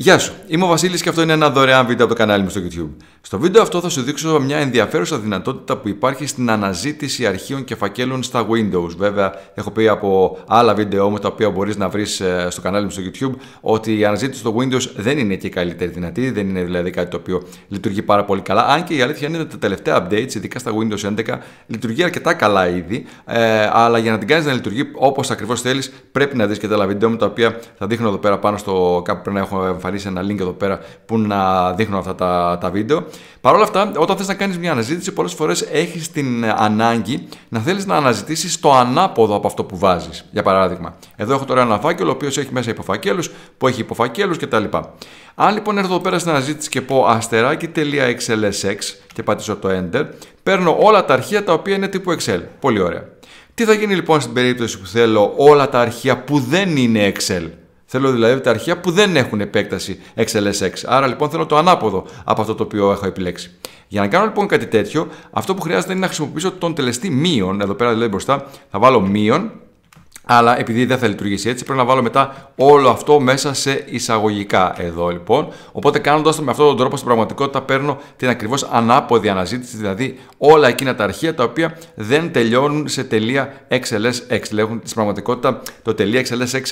Γεια σου, είμαι ο Βασίλης και αυτό είναι ένα δωρεάν βίντεο από το κανάλι μου στο YouTube. Στο βίντεο αυτό θα σου δείξω μια ενδιαφέρουσα δυνατότητα που υπάρχει στην αναζήτηση αρχείων και φακέλων στα Windows. Βέβαια, έχω πει από άλλα βίντεο μου τα οποία μπορείς να βρεις ε, στο κανάλι μου στο YouTube ότι η αναζήτηση στο Windows δεν είναι και η καλύτερη δυνατή, δεν είναι δηλαδή κάτι το οποίο λειτουργεί πάρα πολύ καλά. Αν και η αλήθεια είναι ότι τα τελευταία updates, ειδικά στα Windows 11, λειτουργεί αρκετά καλά ήδη, ε, αλλά για να την κάνεις να λειτουργεί όπως ακριβώς θέλεις, πρέπει να δεις και τα άλλα βίντεο μου τα οποία θα δείχνω εδώ πέρα πάνω στο κάπου πριν να έχω εμφανίσει χαρίσει ένα link εδώ πέρα που να δείχνω αυτά τα, τα βίντεο. Παρ' όλα αυτά, όταν θες να κάνεις μια αναζήτηση, πολλές φορές έχεις την ανάγκη να θέλεις να αναζητήσεις το ανάποδο από αυτό που βάζεις. Για παράδειγμα, εδώ έχω τώρα ένα φάκελο, ο οποίος έχει μέσα υποφακέλους, που έχει υποφακέλους κτλ. Αν λοιπόν έρθω εδώ πέρα στην αναζήτηση και πω αστεράκι.xlsx και πατήσω το Enter, παίρνω όλα τα αρχεία τα οποία είναι τύπου Excel. Πολύ ωραία. Τι θα γίνει λοιπόν στην περίπτωση που θέλω όλα τα αρχεία που δεν είναι Excel. Θέλω δηλαδή τα αρχεία που δεν έχουν επέκταση XLSX. Άρα λοιπόν θέλω το ανάποδο από αυτό το οποίο έχω επιλέξει. Για να κάνω λοιπόν κάτι τέτοιο, αυτό που χρειάζεται είναι να χρησιμοποιήσω τον τελεστή μείον. Εδώ πέρα δηλαδή μπροστά θα βάλω μείον αλλά επειδή δεν θα λειτουργήσει έτσι, πρέπει να βάλω μετά όλο αυτό μέσα σε εισαγωγικά εδώ λοιπόν. Οπότε κάνοντας το με αυτόν τον τρόπο, στην πραγματικότητα παίρνω την ακριβώς ανάποδη αναζήτηση, δηλαδή όλα εκείνα τα αρχεία τα οποία δεν τελειώνουν σε τελεία XLSX. Λέγουν στην πραγματικότητα το τελεία XLSX,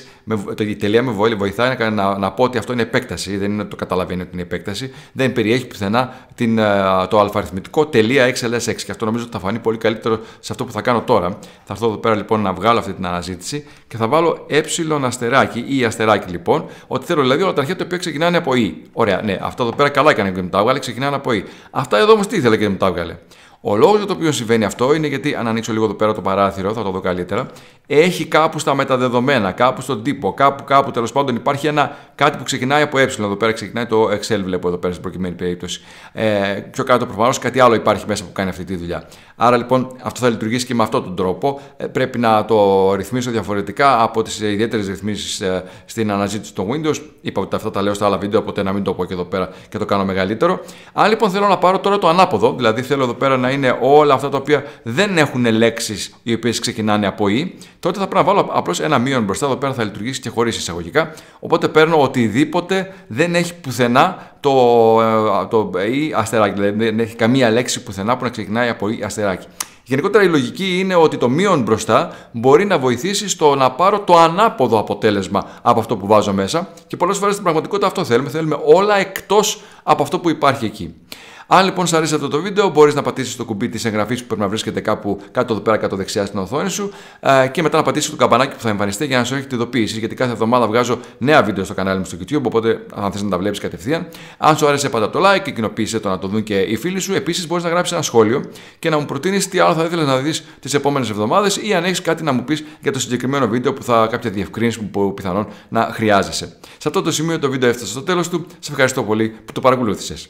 η τελεία με βοηθάει να, να, να πω ότι αυτό είναι επέκταση, δεν είναι το καταλαβαίνει ότι είναι επέκταση, δεν περιέχει πουθενά την, ε, το αλφαριθμητικό .xls6 και αυτό νομίζω ότι θα φανεί πολύ καλύτερο σε αυτό που θα κάνω τώρα. Θα έρθω εδώ πέρα λοιπόν να βγάλω αυτή την αναζήτηση και θα βάλω ε αστεράκι ή ε αστεράκι λοιπόν, ότι θέλω δηλαδή όλα τα αρχεία τα οποία ξεκινάνε από E. Ωραία, ναι, αυτό εδώ πέρα καλά έκανε και μου τα έβγαλε, ξεκινάνε από E. Αυτά εδώ όμως τι ήθελε και μου τα έβγαλε. Ο λόγος για το οποίο συμβαίνει αυτό είναι γιατί, αν ανοίξω λίγο εδώ πέρα το παράθυρο, θα το δω καλύτερα, έχει κάπου στα μεταδεδομένα, κάπου στον τύπο, κάπου, κάπου τέλος πάντων υπάρχει ένα κάτι που ξεκινάει από ε. Εδώ πέρα ξεκινάει το Excel, βλέπω εδώ πέρα στην προκειμένη περίπτωση. Ε, πιο κάτω προφανώς κάτι άλλο υπάρχει μέσα που κάνει αυτή τη δουλειά. Άρα λοιπόν αυτό θα λειτουργήσει και με αυτόν τον τρόπο. Ε, πρέπει να το ρυθμίσω διαφορετικά από τις ιδιαίτερες ρυθμίσεις ε, στην αναζήτηση των Windows. Είπα ότι αυτά τα λέω στα άλλα βίντεο, οπότε να μην το πω και εδώ πέρα και το κάνω μεγαλύτερο. Αν λοιπόν θέλω να πάρω τώρα το ανάποδο, δηλαδή θέλω εδώ πέρα να να είναι όλα αυτά τα οποία δεν έχουν λέξεις οι οποίες ξεκινάνε από ή, τότε θα πρέπει να βάλω απλώς ένα μείον μπροστά. Εδώ πέρα θα λειτουργήσει και χωρίς εισαγωγικά. Οπότε παίρνω οτιδήποτε δεν έχει πουθενά το, ε, το ή αστεράκι. Δηλαδή δεν έχει καμία λέξη πουθενά που να ξεκινάει από ή αστεράκι. Γενικότερα η λογική είναι ότι το μείον μπροστά μπορεί να βοηθήσει στο να πάρω το ανάποδο αποτέλεσμα από αυτό που βάζω μέσα και πολλές φορές στην πραγματικότητα αυτό θέλουμε, θέλουμε όλα εκτός από αυτό που υπάρχει εκεί. Αν λοιπόν σου αρέσει αυτό το βίντεο, μπορείς να πατήσεις το κουμπί της εγγραφής που πρέπει να βρίσκεται κάπου κάτω εδώ πέρα, κάτω δεξιά στην οθόνη σου ε, και μετά να πατήσεις το καμπανάκι που θα εμφανιστεί για να σου έχει ειδοποίηση. Γιατί κάθε εβδομάδα βγάζω νέα βίντεο στο κανάλι μου στο YouTube, οπότε αν θες να τα βλέπεις κατευθείαν. Αν σου άρεσε, πάντα το like και κοινοποίησε το να το δουν και οι φίλοι σου. Επίσης, μπορείς να γράψεις ένα σχόλιο και να μου προτείνεις τι άλλο θα ήθελες να δεις τις επόμενες εβδομάδες ή αν έχεις κάτι να μου πεις για το συγκεκριμένο βίντεο που θα κάποια διευκρίνηση που πιθανόν να χρειάζεσαι. Σε αυτό το σημείο το βίντεο έφτασε στο τέλος του. Σε ευχαριστώ πολύ που το παρακολούθησες.